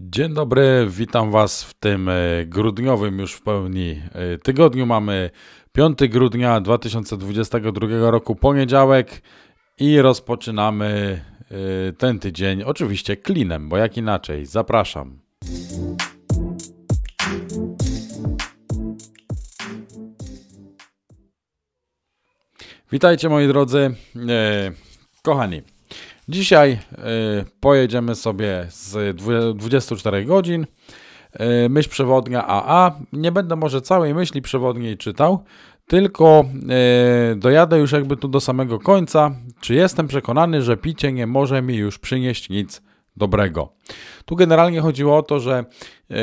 Dzień dobry, witam Was w tym e, grudniowym już w pełni e, tygodniu. Mamy 5 grudnia 2022 roku, poniedziałek i rozpoczynamy e, ten tydzień oczywiście klinem, bo jak inaczej. Zapraszam. Witajcie moi drodzy, kochani. Dzisiaj y, pojedziemy sobie z 24 godzin. Y, myśl przewodnia AA. Nie będę może całej myśli przewodniej czytał, tylko y, dojadę już jakby tu do samego końca. Czy jestem przekonany, że picie nie może mi już przynieść nic? dobrego. Tu generalnie chodziło o to, że e,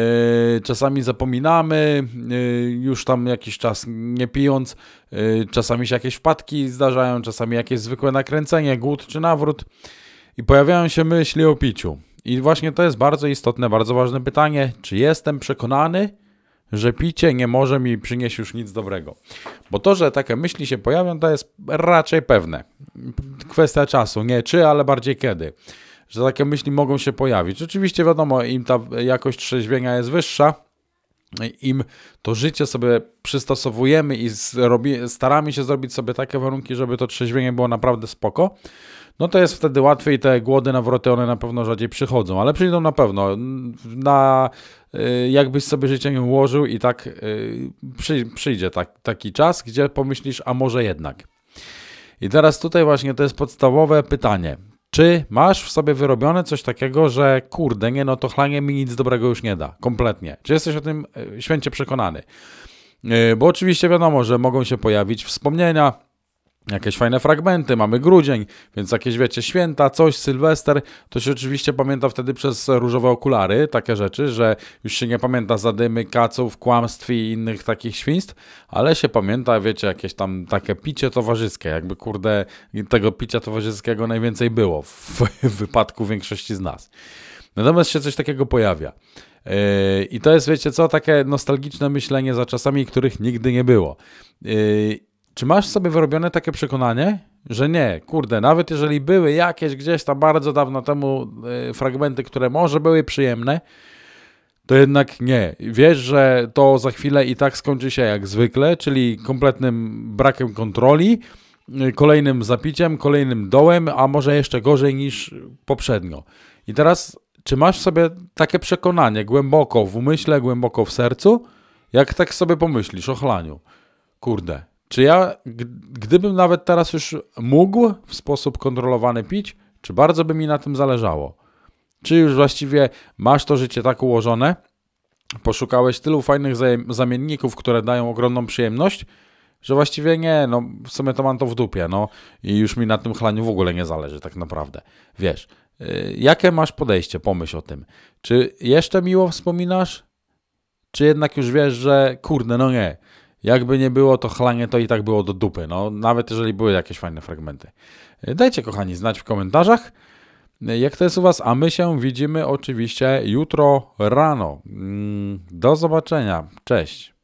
czasami zapominamy, e, już tam jakiś czas nie pijąc, e, czasami się jakieś wpadki zdarzają, czasami jakieś zwykłe nakręcenie, głód czy nawrót i pojawiają się myśli o piciu. I właśnie to jest bardzo istotne, bardzo ważne pytanie, czy jestem przekonany, że picie nie może mi przynieść już nic dobrego. Bo to, że takie myśli się pojawią, to jest raczej pewne. Kwestia czasu, nie czy, ale bardziej kiedy że takie myśli mogą się pojawić. Oczywiście wiadomo, im ta jakość trzeźwienia jest wyższa, im to życie sobie przystosowujemy i zrobi, staramy się zrobić sobie takie warunki, żeby to trzeźwienie było naprawdę spoko, no to jest wtedy łatwiej te głody, nawroty, one na pewno rzadziej przychodzą, ale przyjdą na pewno. Na, y, jakbyś sobie życie nie ułożył i tak y, przy, przyjdzie tak, taki czas, gdzie pomyślisz, a może jednak. I teraz tutaj właśnie to jest podstawowe pytanie. Czy masz w sobie wyrobione coś takiego, że kurde, nie, no to chlanie mi nic dobrego już nie da, kompletnie? Czy jesteś o tym e, święcie przekonany? E, bo oczywiście wiadomo, że mogą się pojawić wspomnienia, jakieś fajne fragmenty, mamy grudzień, więc jakieś wiecie, święta, coś, sylwester, to się oczywiście pamięta wtedy przez różowe okulary, takie rzeczy, że już się nie pamięta zadymy, kaców, kłamstw i innych takich świństw, ale się pamięta, wiecie, jakieś tam takie picie towarzyskie, jakby kurde tego picia towarzyskiego najwięcej było w, w wypadku większości z nas. Natomiast się coś takiego pojawia. Yy, I to jest, wiecie co, takie nostalgiczne myślenie za czasami, których nigdy nie było. Yy, czy masz sobie wyrobione takie przekonanie, że nie, kurde, nawet jeżeli były jakieś gdzieś tam bardzo dawno temu y, fragmenty, które może były przyjemne, to jednak nie. Wiesz, że to za chwilę i tak skończy się jak zwykle, czyli kompletnym brakiem kontroli, y, kolejnym zapiciem, kolejnym dołem, a może jeszcze gorzej niż poprzednio. I teraz, czy masz sobie takie przekonanie głęboko w umyśle, głęboko w sercu, jak tak sobie pomyślisz o chlaniu? Kurde, czy ja, gdybym nawet teraz już mógł w sposób kontrolowany pić, czy bardzo by mi na tym zależało? Czy już właściwie masz to życie tak ułożone, poszukałeś tylu fajnych zamienników, które dają ogromną przyjemność, że właściwie nie, no w sumie to mam to w dupie, no i już mi na tym chlaniu w ogóle nie zależy tak naprawdę. Wiesz, y, jakie masz podejście? Pomyśl o tym. Czy jeszcze miło wspominasz? Czy jednak już wiesz, że kurde, no nie, jakby nie było, to chlanie to i tak było do dupy, no, nawet jeżeli były jakieś fajne fragmenty. E, dajcie, kochani, znać w komentarzach, e, jak to jest u Was, a my się widzimy oczywiście jutro rano. Mm, do zobaczenia, cześć.